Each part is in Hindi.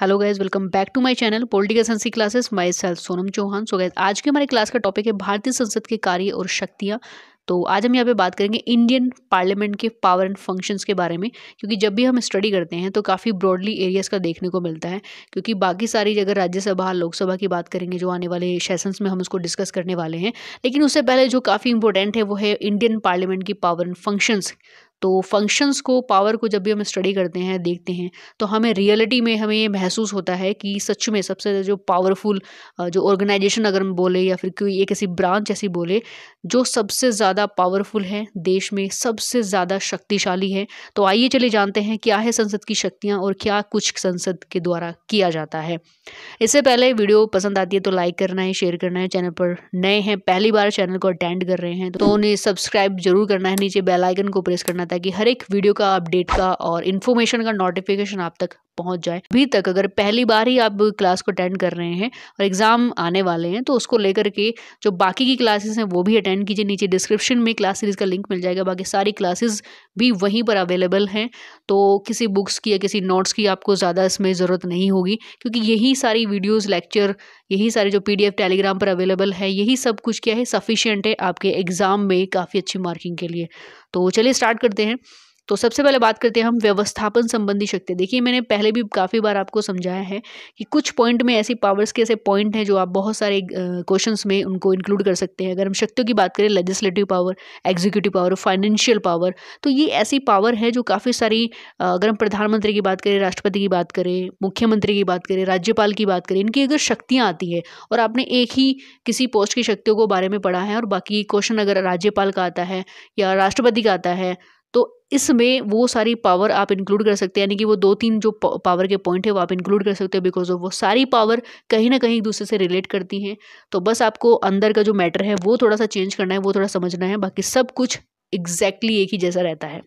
hello guys welcome back to my channel political science की classes myself Sonam Chauhan so guys आज के हमारे क्लास का टॉपिक है भारतीय संसद के कार्य और शक्तियाँ तो आज हम यहाँ पे बात करेंगे इंडियन पार्लियामेंट के पावर एंड फंक्शंस के बारे में क्योंकि जब भी हम स्टडी करते हैं तो काफ़ी ब्रॉडली एरियाज़ का देखने को मिलता है क्योंकि बाकी सारी जगह राज्यसभा लोकसभा की बात करेंगे जो आने वाले सेशंस में हम उसको डिस्कस करने वाले हैं लेकिन उससे पहले जो काफ़ी इंपॉर्टेंट है वो है इंडियन पार्लियामेंट की पावर एंड फंक्शंस तो फंक्शंस को पावर को जब भी हम स्टडी करते हैं देखते हैं तो हमें रियलिटी में हमें ये महसूस होता है कि सच में सबसे जो पावरफुल जो ऑर्गेनाइजेशन अगर हम बोले या फिर कोई एक ऐसी ब्रांच ऐसी बोले जो सबसे ज़्यादा पावरफुल है देश में सबसे ज़्यादा शक्तिशाली है तो आइए चले जानते हैं क्या है संसद की शक्तियाँ और क्या कुछ संसद के द्वारा किया जाता है इससे पहले वीडियो पसंद आती है तो लाइक करना है शेयर करना है चैनल पर नए हैं पहली बार चैनल को अटेंड कर रहे हैं तो उन्हें सब्सक्राइब जरूर करना है नीचे बेलाइकन को प्रेस करना ताकि हर एक वीडियो का अपडेट का और इन्फॉर्मेशन का नोटिफिकेशन आप तक पहुंच जाए अभी तक अगर पहली बार ही आप क्लास को अटेंड कर रहे हैं और एग्ज़ाम आने वाले हैं तो उसको लेकर के जो बाकी की क्लासेस हैं वो भी अटेंड कीजिए नीचे डिस्क्रिप्शन में क्लास सीरीज़ का लिंक मिल जाएगा बाकी सारी क्लासेस भी वहीं पर अवेलेबल हैं तो किसी बुक्स की या किसी नोट्स की आपको ज़्यादा इसमें ज़रूरत नहीं होगी क्योंकि यही सारी वीडियोज़ लेक्चर यही सारे जो पीडीएफ टेलीग्राम पर अवेलेबल है यही सब कुछ क्या है सफिशिएंट है आपके एग्ज़ाम में काफ़ी अच्छी मार्किंग के लिए तो चलिए स्टार्ट करते हैं तो सबसे पहले बात करते हैं हम व्यवस्थापन संबंधी शक्ति देखिए मैंने पहले भी काफ़ी बार आपको समझाया है कि कुछ पॉइंट में ऐसी पावर्स के ऐसे पॉइंट हैं जो आप बहुत सारे क्वेश्चन में उनको इंक्लूड कर सकते हैं अगर हम शक्तियों की बात करें legislative power executive power financial power तो ये ऐसी पावर है जो काफ़ी सारी अगर हम प्रधानमंत्री की बात करें राष्ट्रपति की बात करें मुख्यमंत्री की बात करें राज्यपाल की बात करें इनकी अगर शक्तियाँ आती है और आपने एक ही किसी पोस्ट की शक्तियों को बारे में पढ़ा है और बाकी क्वेश्चन अगर राज्यपाल का आता है या राष्ट्रपति का आता है तो इसमें वो सारी पावर आप इंक्लूड कर सकते हैं यानी कि वो दो तीन जो पावर के पॉइंट है वो आप इंक्लूड कर सकते हो बिकॉज ऑफ वो सारी पावर कहीं ना कहीं एक दूसरे से रिलेट करती हैं तो बस आपको अंदर का जो मैटर है वो थोड़ा सा चेंज करना है वो थोड़ा समझना है बाकी सब कुछ एग्जैक्टली exactly एक ही जैसा रहता है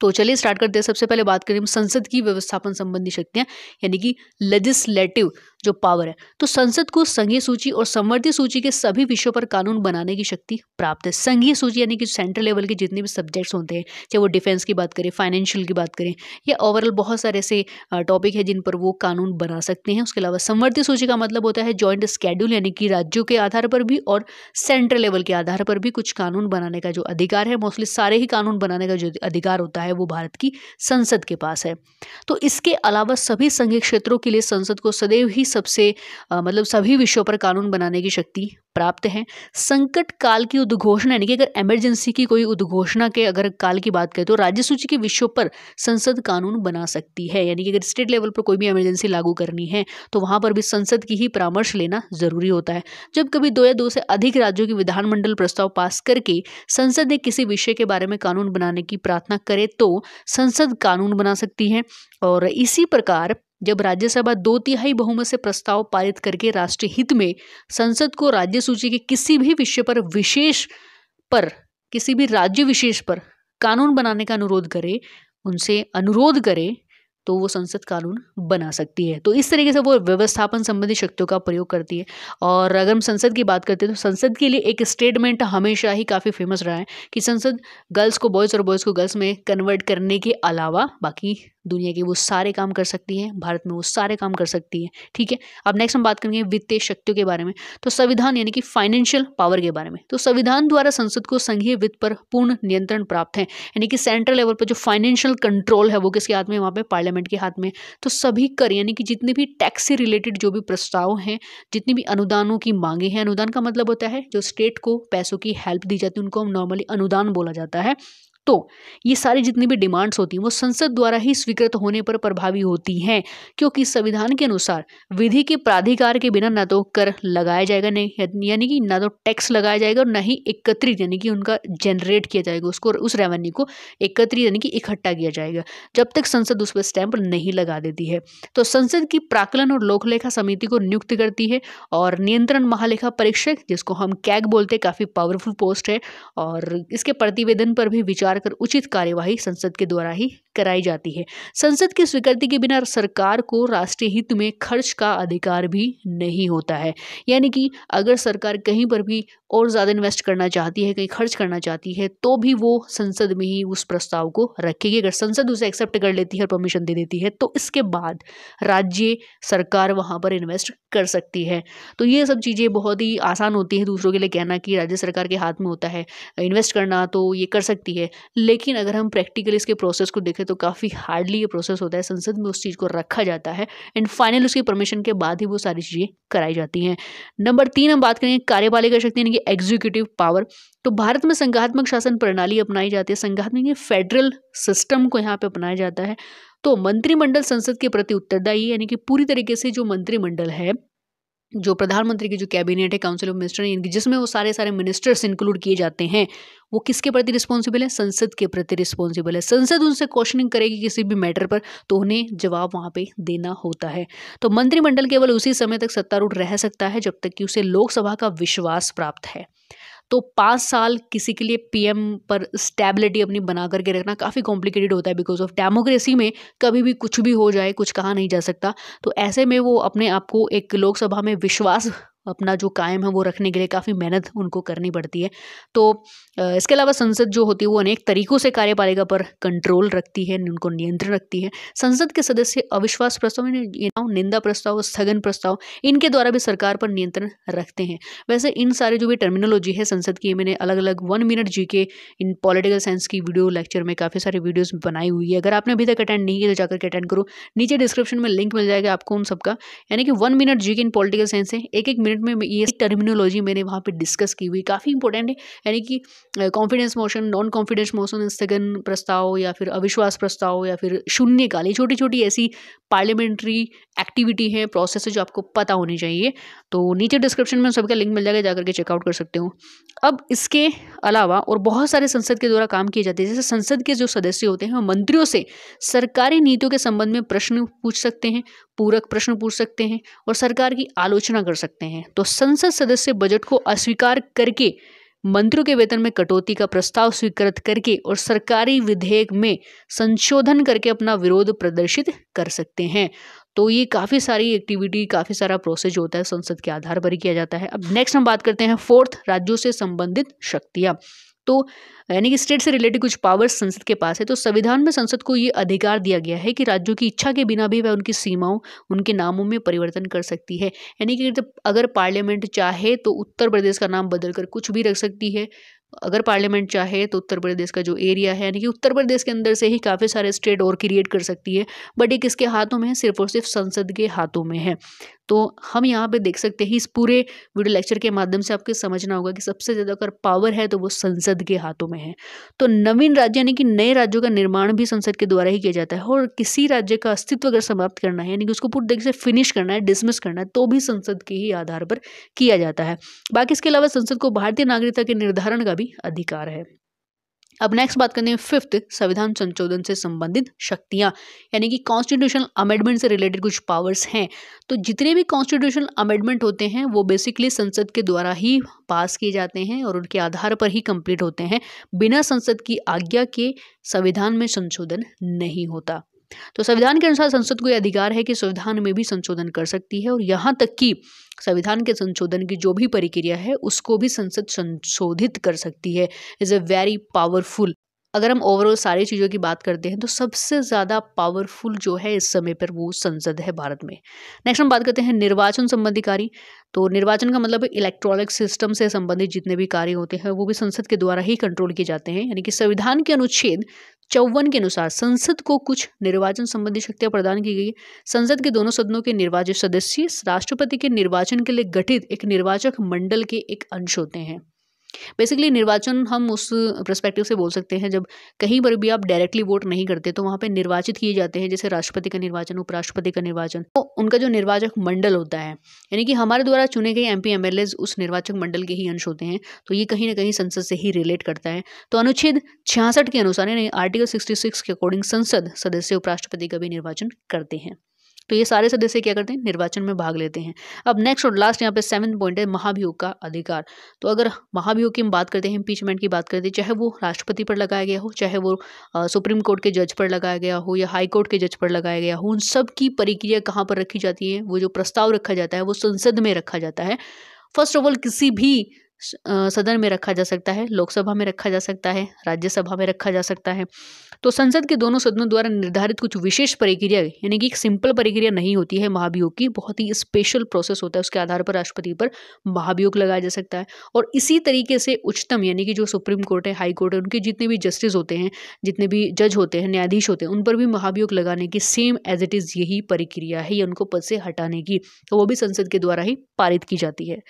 तो चलिए स्टार्ट करते हैं सबसे पहले बात करें हम संसद की व्यवस्थापन संबंधी शक्तियाँ यानी कि लेजिस्लेटिव जो पावर है तो संसद को संघीय सूची और संवर्धित सूची के सभी विषयों पर कानून बनाने की शक्ति प्राप्त है संघीय सूची यानी कि सेंट्रल लेवल के जितने भी सब्जेक्ट्स होते हैं चाहे वो डिफेंस की बात करें फाइनेंशियल की बात करें या ओवरऑल बहुत सारे ऐसे टॉपिक है जिन पर वो कानून बना सकते हैं उसके अलावा संवर्धित सूची का मतलब होता है ज्वाइंट स्केड्यूल यानी कि राज्यों के आधार पर भी और सेंट्रल लेवल के आधार पर भी कुछ कानून बनाने का जो अधिकार है मोस्टली सारे ही कानून बनाने का जो अधिकार होता है वो भारत की संसद के पास है तो इसके अलावा सभी संघीय क्षेत्रों के लिए संसद को सदैव ही सबसे आ, मतलब सभी विषयों पर कानून बनाने की शक्ति प्राप्त है संकट काल की उद्घोषणा यानी कि अगर इमरजेंसी की कोई उद्घोषणा के अगर काल की बात करें तो राज्य सूची के विषयों पर संसद कानून बना सकती है यानी कि अगर स्टेट लेवल पर कोई भी इमरजेंसी लागू करनी है तो वहाँ पर भी संसद की ही परामर्श लेना जरूरी होता है जब कभी दो या दो से अधिक राज्यों की विधानमंडल प्रस्ताव पास करके संसद ने किसी विषय के बारे में कानून बनाने की प्रार्थना करे तो संसद कानून बना सकती है और इसी प्रकार जब राज्यसभा दो तिहाई बहुमत से प्रस्ताव पारित करके राष्ट्रीय हित में संसद को राज्य सूची के किसी भी विषय पर विशेष पर किसी भी राज्य विशेष पर कानून बनाने का अनुरोध करे उनसे अनुरोध करे तो वो संसद कानून बना सकती है तो इस तरीके से वो व्यवस्थापन संबंधी शक्तियों का प्रयोग करती है और अगर हम संसद की बात करते हैं तो संसद के लिए एक स्टेटमेंट हमेशा ही काफ़ी फेमस रहा है कि संसद गर्ल्स को बॉयज़ और बॉयज़ को गर्ल्स में कन्वर्ट करने के अलावा बाकी दुनिया के वो सारे काम कर सकती है भारत में वो सारे काम कर सकती है ठीक है अब नेक्स्ट हम बात करेंगे वित्तीय शक्तियों के बारे में तो संविधान यानी कि फाइनेंशियल पावर के बारे में तो संविधान द्वारा संसद को संघीय वित्त पर पूर्ण नियंत्रण प्राप्त है यानी कि सेंट्रल लेवल पर जो फाइनेंशियल कंट्रोल है वो किसके हाथ में वहाँ पर पार्लियामेंट के हाथ में तो सभी कर यानी कि जितने भी टैक्स से रिलेटेड जो भी प्रस्ताव हैं जितनी भी अनुदानों की मांगे हैं अनुदान का मतलब होता है जो स्टेट को पैसों की हेल्प दी जाती है उनको नॉर्मली अनुदान बोला जाता है तो ये सारी जितनी भी डिमांड्स होती हैं वो संसद द्वारा ही स्वीकृत होने पर प्रभावी होती हैं क्योंकि संविधान के अनुसार विधि के प्राधिकार के बिना ना तो कर लगाया जाएगा नहीं यानी कि ना तो टैक्स लगाया जाएगा और ना ही एकत्रित यानी कि उनका जनरेट किया जाएगा उसको उस रेवेन्यू को एकत्रित यानी कि इकट्ठा किया जाएगा जब तक संसद उस पर स्टैंप नहीं लगा देती है तो संसद की प्राकलन और लोकलेखा समिति को नियुक्त करती है और नियंत्रण महालेखा परीक्षक जिसको हम कैग बोलते काफ़ी पावरफुल पोस्ट है और इसके प्रतिवेदन पर भी विचार स्वीकार कर उचित कार्यवाही संसद के द्वारा ही कराई जाती है संसद की स्वीकृति के बिना सरकार को राष्ट्रीय हित में खर्च का अधिकार भी नहीं होता है यानी कि अगर सरकार कहीं पर भी और ज़्यादा इन्वेस्ट करना चाहती है कहीं खर्च करना चाहती है तो भी वो संसद में ही उस प्रस्ताव को रखेगी अगर संसद उसे एक्सेप्ट कर लेती है और परमिशन दे देती है तो इसके बाद राज्य सरकार वहाँ पर इन्वेस्ट कर सकती है तो ये सब चीज़ें बहुत ही आसान होती है दूसरों के लिए कहना कि राज्य सरकार के हाथ में होता है इन्वेस्ट करना तो ये कर सकती है लेकिन अगर हम प्रैक्टिकली इसके प्रोसेस को देखें तो काफ़ी हार्डली ये प्रोसेस होता है संसद में उस चीज़ को रखा जाता है एंड फाइनल उसकी परमिशन के बाद ही वो सारी चीज़ें कराई जाती हैं नंबर तीन हम बात करेंगे कार्यपालिका शक्ति यानी कि एग्जीक्यूटिव पावर तो भारत में संघात्मक शासन प्रणाली अपनाई जाती है संघात्मक फेडरल सिस्टम को यहाँ पर अपनाया जाता है तो मंत्रिमंडल संसद के प्रति उत्तरदायी यानी कि पूरी तरीके से जो मंत्रिमंडल है जो प्रधानमंत्री की जो कैबिनेट है काउंसिल ऑफ मिनिस्टर इनकी जिसमें वो सारे सारे मिनिस्टर्स इंक्लूड किए जाते हैं वो किसके प्रति रिस्पॉन्सिबल है संसद के प्रति रिस्पॉन्सिबल है संसद उनसे क्वेश्चनिंग करेगी किसी भी मैटर पर तो उन्हें जवाब वहाँ पे देना होता है तो मंत्रिमंडल केवल उसी समय तक सत्तारूढ़ रह सकता है जब तक कि उसे लोकसभा का विश्वास प्राप्त है तो पाँच साल किसी के लिए पीएम पर स्टेबिलिटी अपनी बना करके रखना काफ़ी कॉम्प्लिकेटेड होता है बिकॉज ऑफ डेमोक्रेसी में कभी भी कुछ भी हो जाए कुछ कहा नहीं जा सकता तो ऐसे में वो अपने आप को एक लोकसभा में विश्वास अपना जो कायम है वो रखने के लिए काफ़ी मेहनत उनको करनी पड़ती है तो इसके अलावा संसद जो होती है वो अनेक तरीकों से कार्यपालिका पर कंट्रोल रखती है उनको नियंत्रण रखती है संसद के सदस्य अविश्वास प्रस्ताव निंदा प्रस्ताव स्थगन प्रस्ताव इनके द्वारा भी सरकार पर नियंत्रण रखते हैं वैसे इन सारे जो भी टर्मिनोलॉजी है संसद की मैंने अलग अलग वन मिनट जी के इन पॉलिटिकल साइंस की वीडियो लेक्चर में काफ़ी सारी वीडियोज बनाई हुई है अगर आपने अभी तक अटेंड नहीं किया तो जाकर के अटेंड करो नीचे डिस्क्रिप्शन में लिंक मिल जाएगा आपको उन सबका यानी कि वन मिनट जी के इन पॉलिटिकल साइंस है एक एक मिनट स्टूडेंट में ये टर्मिनोलॉजी मैंने वहाँ पे डिस्कस की हुई काफ़ी इंपॉर्टेंट है यानी कि confidence motion non confidence motion स्थगन प्रस्ताव या फिर अविश्वास प्रस्ताव या फिर शून्यकाल ये छोटी छोटी ऐसी पार्लियामेंट्री एक्टिविटी है प्रोसेस है जो आपको पता होनी चाहिए तो नीचे डिस्क्रिप्शन में सबका लिंक मिल जाएगा जाकर के चेकआउट कर सकते हो अब इसके अलावा और बहुत सारे संसद के द्वारा काम किए जाते हैं जैसे संसद के जो सदस्य होते हैं वो मंत्रियों से सरकारी नीतियों के संबंध में प्रश्न पूछ सकते हैं पूरक प्रश्न पूछ सकते हैं और सरकार की आलोचना कर सकते हैं हैं तो संसद सदस्य बजट को अस्वीकार करके मंत्रियों के वेतन में कटौती का प्रस्ताव स्वीकृत करके और सरकारी विधेयक में संशोधन करके अपना विरोध प्रदर्शित कर सकते हैं तो ये काफ़ी सारी एक्टिविटी काफ़ी सारा प्रोसेस होता है संसद के आधार पर ही किया जाता है अब नेक्स्ट हम बात करते हैं फोर्थ राज्यों से संबंधित शक्तियाँ तो यानी कि स्टेट से रिलेटेड कुछ पावर्स संसद के पास है तो संविधान में संसद को ये अधिकार दिया गया है कि राज्यों की इच्छा के बिना भी वह उनकी सीमाओं उनके नामों में परिवर्तन कर सकती है यानी कि अगर पार्लियामेंट चाहे तो उत्तर प्रदेश का नाम बदलकर कुछ भी रख सकती है अगर पार्लियामेंट चाहे तो उत्तर प्रदेश का जो एरिया है यानी कि उत्तर प्रदेश के अंदर से ही काफ़ी सारे स्टेट और क्रिएट कर सकती है बट ये किसके हाथों में है सिर्फ और सिर्फ संसद के हाथों में है तो हम यहाँ पे देख सकते हैं इस पूरे वीडियो लेक्चर के माध्यम से आपको समझना होगा कि सबसे ज़्यादा अगर पावर है तो वो संसद के हाथों में है तो नवीन राज्य यानी कि नए राज्यों का निर्माण भी संसद के द्वारा ही किया जाता है और किसी राज्य का अस्तित्व अगर समाप्त करना है यानी कि उसको पूरी तरीके से फिनिश करना है डिसमिस करना है तो भी संसद के ही आधार पर किया जाता है बाकी इसके अलावा संसद को भारतीय नागरिकता के निर्धारण का भी भी अधिकार है अब नेक्स्ट बात करते हैं फिफ्थ संविधान संशोधन से संबंधित शक्तियां यानी कि कॉन्स्टिट्यूशनल अमेंडमेंट से रिलेटेड कुछ पावर्स हैं तो जितने भी कॉन्स्टिट्यूशनल अमेंडमेंट होते हैं वो बेसिकली संसद के द्वारा ही पास किए जाते हैं और उनके आधार पर ही कंप्लीट होते हैं बिना संसद की आज्ञा के संविधान में संशोधन नहीं होता तो संविधान के अनुसार संसद को यह अधिकार है कि संविधान में भी संशोधन कर सकती है और यहाँ तक कि संविधान के संशोधन की जो भी प्रक्रिया है उसको भी संसद संशोधित कर सकती है इज़ अ वेरी पावरफुल अगर हम ओवरऑल सारी चीज़ों की बात करते हैं तो सबसे ज़्यादा पावरफुल जो है इस समय पर वो संसद है भारत में नेक्स्ट हम बात करते हैं निर्वाचन संबंधी कार्य तो निर्वाचन का मतलब इलेक्ट्रॉनिक सिस्टम से संबंधित जितने भी कार्य होते हैं वो भी संसद के द्वारा ही कंट्रोल किए जाते हैं यानी कि संविधान के अनुच्छेद चौवन के अनुसार संसद को कुछ निर्वाचन संबंधी शक्तियां प्रदान की गई संसद के दोनों सदनों के निर्वाचित सदस्य राष्ट्रपति के निर्वाचन के लिए गठित एक निर्वाचक मंडल के एक अंश होते हैं बेसिकली निर्वाचन हम उस प्रस्पेक्टिव से बोल सकते हैं जब कहीं पर भी आप डायरेक्टली वोट नहीं करते तो वहाँ पे निर्वाचित किए जाते हैं जैसे राष्ट्रपति का निर्वाचन उपराष्ट्रपति का निर्वाचन तो उनका जो निर्वाचक मंडल होता है यानी कि हमारे द्वारा चुने गए एम पी उस निर्वाचक मंडल के ही अंश होते हैं तो ये कहीं ना कहीं संसद से ही रिलेट करता है तो अनुच्छेद छियासठ के अनुसार यानी आर्टिकल सिक्सटी के अकॉर्डिंग संसद सदस्य उपराष्ट्रपति का भी निर्वाचन करते हैं तो ये सारे सदस्य क्या करते हैं निर्वाचन में भाग लेते हैं अब नेक्स्ट और लास्ट यहाँ पे सेवन पॉइंट है महाभियोग का अधिकार तो अगर महाभियोग की हम बात करते हैं इम्पीचमेंट की बात करते हैं चाहे वो राष्ट्रपति पर लगाया गया हो चाहे वो सुप्रीम कोर्ट के जज पर लगाया गया हो या हाई कोर्ट के जज पर लगाया गया हो उन सब की प्रक्रिया कहाँ पर रखी जाती है वो जो प्रस्ताव रखा जाता है वो संसद में रखा जाता है फर्स्ट ऑफ ऑल किसी भी सदन में रखा जा सकता है लोकसभा में रखा जा सकता है राज्यसभा में रखा जा सकता है तो संसद के दोनों सदनों द्वारा निर्धारित कुछ विशेष प्रक्रिया यानी कि एक सिंपल प्रक्रिया नहीं होती है महाभियोग की बहुत ही स्पेशल प्रोसेस होता है उसके आधार पर राष्ट्रपति पर महाभियोग लगाया जा सकता है और इसी तरीके से उच्चतम यानी कि जो सुप्रीम कोर्ट है हाई कोर्ट है उनके जितने भी जस्टिस होते हैं जितने भी जज होते हैं न्यायाधीश होते हैं उन पर भी महाभियोग लगाने की सेम एज इट इज़ यही प्रक्रिया है या उनको पद से हटाने की तो वो भी संसद के द्वारा ही पारित की जाती है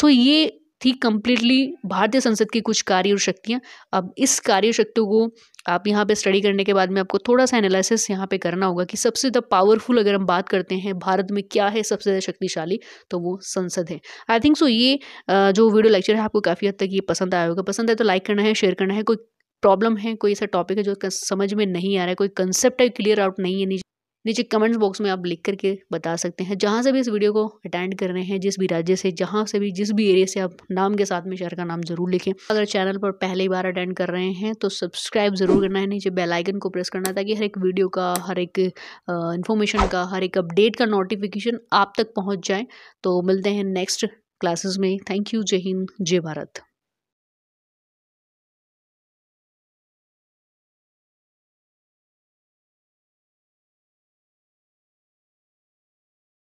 सो ये थी कम्प्लीटली भारतीय संसद की कुछ कार्य और शक्तियाँ अब इस कार्य शक्तियों को आप यहाँ पे स्टडी करने के बाद में आपको थोड़ा सा एनालिसिस यहाँ पे करना होगा कि सबसे ज़्यादा पावरफुल अगर हम बात करते हैं भारत में क्या है सबसे ज़्यादा शक्तिशाली तो वो संसद है आई थिंक सो ये जो वीडियो लेक्चर है आपको काफ़ी हद तक ये पसंद आया होगा पसंद है तो लाइक करना है शेयर करना है कोई प्रॉब्लम है कोई ऐसा टॉपिक है जो समझ में नहीं आ रहा है कोई कंसेप्ट है क्लियर आउट नहीं है नीचे कमेंट बॉक्स में आप लिख करके बता सकते हैं जहाँ से भी इस वीडियो को अटेंड कर रहे हैं जिस भी राज्य से जहाँ से भी जिस भी एरिया से आप नाम के साथ में शहर का नाम ज़रूर लिखें अगर चैनल पर पहली बार अटेंड कर रहे हैं तो सब्सक्राइब ज़रूर करना है नीचे बेल आइकन को प्रेस करना है ताकि हर एक वीडियो का हर एक इन्फॉर्मेशन का हर एक अपडेट का नोटिफिकेशन आप तक पहुँच जाए तो मिलते हैं नेक्स्ट क्लासेस में थैंक यू जय हिंद जय भारत